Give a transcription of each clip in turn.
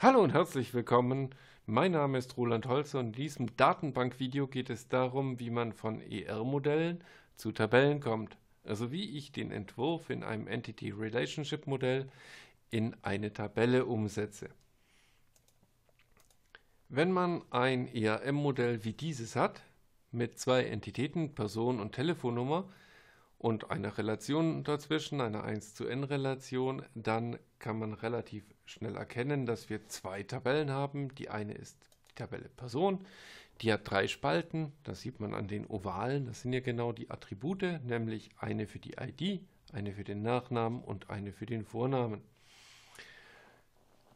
Hallo und herzlich willkommen. Mein Name ist Roland Holzer und in diesem Datenbankvideo geht es darum, wie man von ER-Modellen zu Tabellen kommt. Also wie ich den Entwurf in einem Entity Relationship Modell in eine Tabelle umsetze. Wenn man ein ERM-Modell wie dieses hat, mit zwei Entitäten, Person und Telefonnummer, und eine Relation dazwischen, eine 1 zu n-Relation, dann kann man relativ schnell erkennen, dass wir zwei Tabellen haben. Die eine ist die Tabelle Person, die hat drei Spalten, das sieht man an den Ovalen, das sind ja genau die Attribute, nämlich eine für die ID, eine für den Nachnamen und eine für den Vornamen.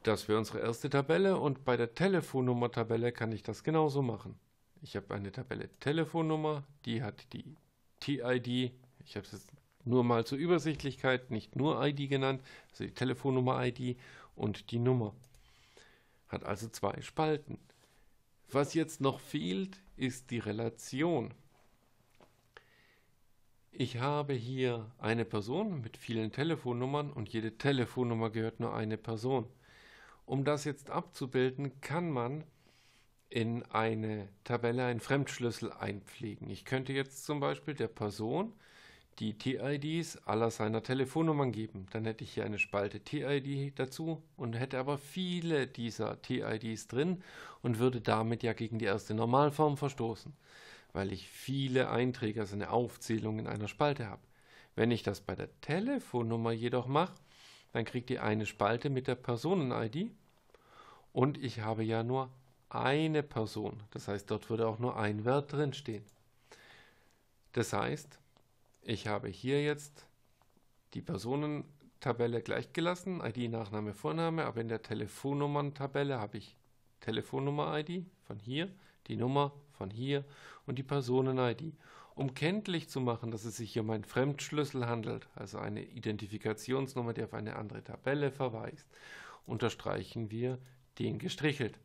Das wäre unsere erste Tabelle und bei der Telefonnummer-Tabelle kann ich das genauso machen. Ich habe eine Tabelle Telefonnummer, die hat die TID, ich habe es jetzt nur mal zur Übersichtlichkeit, nicht nur ID genannt, also die Telefonnummer-ID und die Nummer. Hat also zwei Spalten. Was jetzt noch fehlt, ist die Relation. Ich habe hier eine Person mit vielen Telefonnummern und jede Telefonnummer gehört nur eine Person. Um das jetzt abzubilden, kann man in eine Tabelle einen Fremdschlüssel einpflegen. Ich könnte jetzt zum Beispiel der Person die TIDs aller seiner Telefonnummern geben. Dann hätte ich hier eine Spalte TID dazu und hätte aber viele dieser TIDs drin und würde damit ja gegen die erste Normalform verstoßen, weil ich viele Einträge, also eine Aufzählung in einer Spalte habe. Wenn ich das bei der Telefonnummer jedoch mache, dann kriegt die eine Spalte mit der Personen-ID und ich habe ja nur eine Person. Das heißt, dort würde auch nur ein Wert drinstehen. Das heißt, ich habe hier jetzt die Personentabelle gleich gelassen, ID, Nachname, Vorname, aber in der Telefonnummern-Tabelle habe ich Telefonnummer-ID von hier, die Nummer von hier und die Personen-ID. Um kenntlich zu machen, dass es sich hier um einen Fremdschlüssel handelt, also eine Identifikationsnummer, die auf eine andere Tabelle verweist, unterstreichen wir den gestrichelt.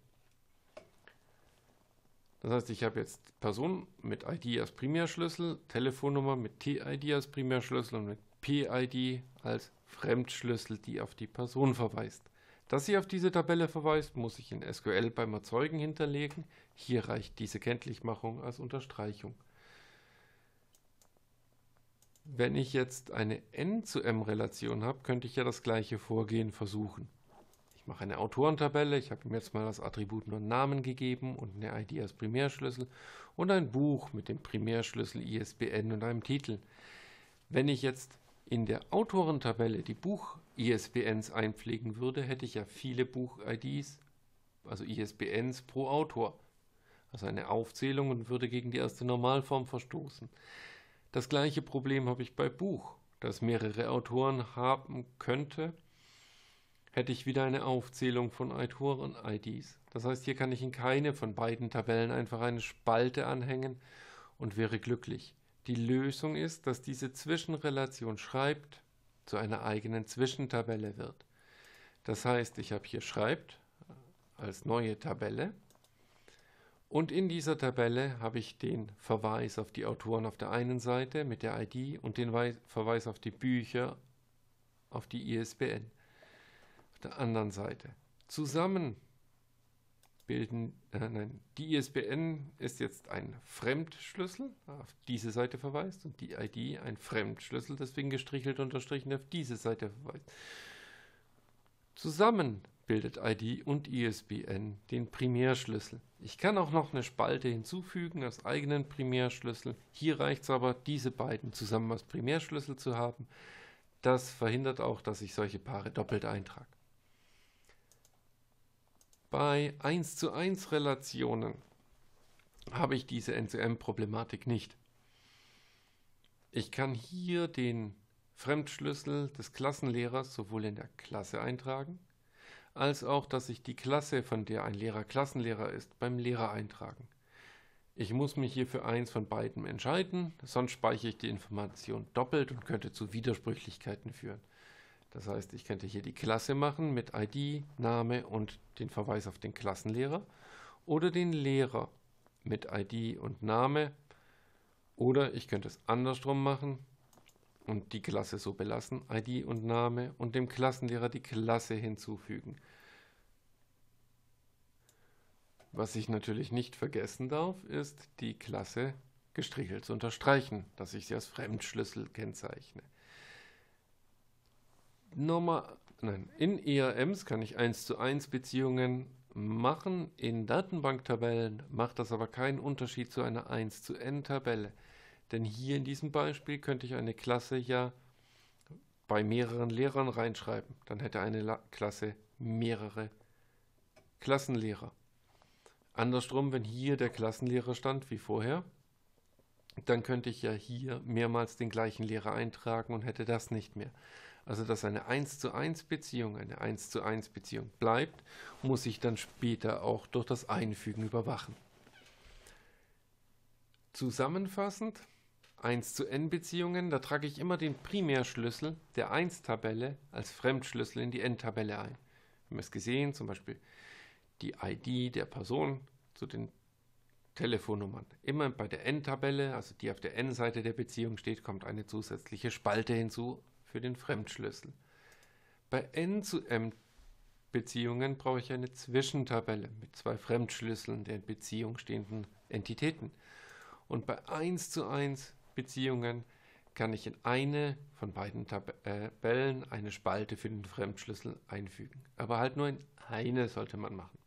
Das heißt, ich habe jetzt Person mit ID als Primärschlüssel, Telefonnummer mit TID als Primärschlüssel und mit PID als Fremdschlüssel, die auf die Person verweist. Dass sie auf diese Tabelle verweist, muss ich in SQL beim Erzeugen hinterlegen. Hier reicht diese Kenntlichmachung als Unterstreichung. Wenn ich jetzt eine N zu M-Relation habe, könnte ich ja das gleiche Vorgehen versuchen. Ich mache eine Autorentabelle. Ich habe ihm jetzt mal das Attribut nur Namen gegeben und eine ID als Primärschlüssel und ein Buch mit dem Primärschlüssel ISBN und einem Titel. Wenn ich jetzt in der Autorentabelle die Buch-ISBNs einpflegen würde, hätte ich ja viele Buch-IDs, also ISBNs pro Autor. Also eine Aufzählung und würde gegen die erste Normalform verstoßen. Das gleiche Problem habe ich bei Buch, das mehrere Autoren haben könnte, hätte ich wieder eine Aufzählung von Autoren-IDs. Das heißt, hier kann ich in keine von beiden Tabellen einfach eine Spalte anhängen und wäre glücklich. Die Lösung ist, dass diese Zwischenrelation schreibt zu einer eigenen Zwischentabelle wird. Das heißt, ich habe hier schreibt als neue Tabelle und in dieser Tabelle habe ich den Verweis auf die Autoren auf der einen Seite mit der ID und den Verweis auf die Bücher auf die ISBN der anderen Seite. Zusammen bilden, äh, nein, die ISBN ist jetzt ein Fremdschlüssel, auf diese Seite verweist, und die ID ein Fremdschlüssel, deswegen gestrichelt unterstrichen auf diese Seite verweist. Zusammen bildet ID und ISBN den Primärschlüssel. Ich kann auch noch eine Spalte hinzufügen als eigenen Primärschlüssel. Hier reicht es aber, diese beiden zusammen als Primärschlüssel zu haben. Das verhindert auch, dass ich solche Paare doppelt eintrage. Bei 1 zu 1 Relationen habe ich diese NCM-Problematik nicht. Ich kann hier den Fremdschlüssel des Klassenlehrers sowohl in der Klasse eintragen, als auch, dass ich die Klasse, von der ein Lehrer Klassenlehrer ist, beim Lehrer eintragen. Ich muss mich hier für eins von beiden entscheiden, sonst speichere ich die Information doppelt und könnte zu Widersprüchlichkeiten führen. Das heißt, ich könnte hier die Klasse machen mit ID, Name und den Verweis auf den Klassenlehrer oder den Lehrer mit ID und Name oder ich könnte es andersrum machen und die Klasse so belassen, ID und Name und dem Klassenlehrer die Klasse hinzufügen. Was ich natürlich nicht vergessen darf, ist die Klasse gestrichelt zu unterstreichen, dass ich sie als Fremdschlüssel kennzeichne normal, nein, in ERMs kann ich 1 zu 1 Beziehungen machen, in Datenbanktabellen macht das aber keinen Unterschied zu einer 1 zu n Tabelle. Denn hier in diesem Beispiel könnte ich eine Klasse ja bei mehreren Lehrern reinschreiben. Dann hätte eine La Klasse mehrere Klassenlehrer. Andersrum, wenn hier der Klassenlehrer stand wie vorher, dann könnte ich ja hier mehrmals den gleichen Lehrer eintragen und hätte das nicht mehr also dass eine 1 zu 1 Beziehung eine 1 zu 1 Beziehung bleibt, muss ich dann später auch durch das Einfügen überwachen. Zusammenfassend, 1 zu n Beziehungen, da trage ich immer den Primärschlüssel der 1-Tabelle als Fremdschlüssel in die n-Tabelle ein. Wir haben es gesehen, zum Beispiel die ID der Person zu den Telefonnummern. Immer bei der n-Tabelle, also die auf der n-Seite der Beziehung steht, kommt eine zusätzliche Spalte hinzu, für den Fremdschlüssel. Bei n zu m Beziehungen brauche ich eine Zwischentabelle mit zwei Fremdschlüsseln der in Beziehung stehenden Entitäten. Und bei 1 zu 1 Beziehungen kann ich in eine von beiden Tabellen äh, eine Spalte für den Fremdschlüssel einfügen. Aber halt nur in eine sollte man machen.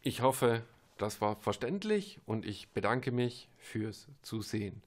Ich hoffe, das war verständlich und ich bedanke mich fürs Zusehen.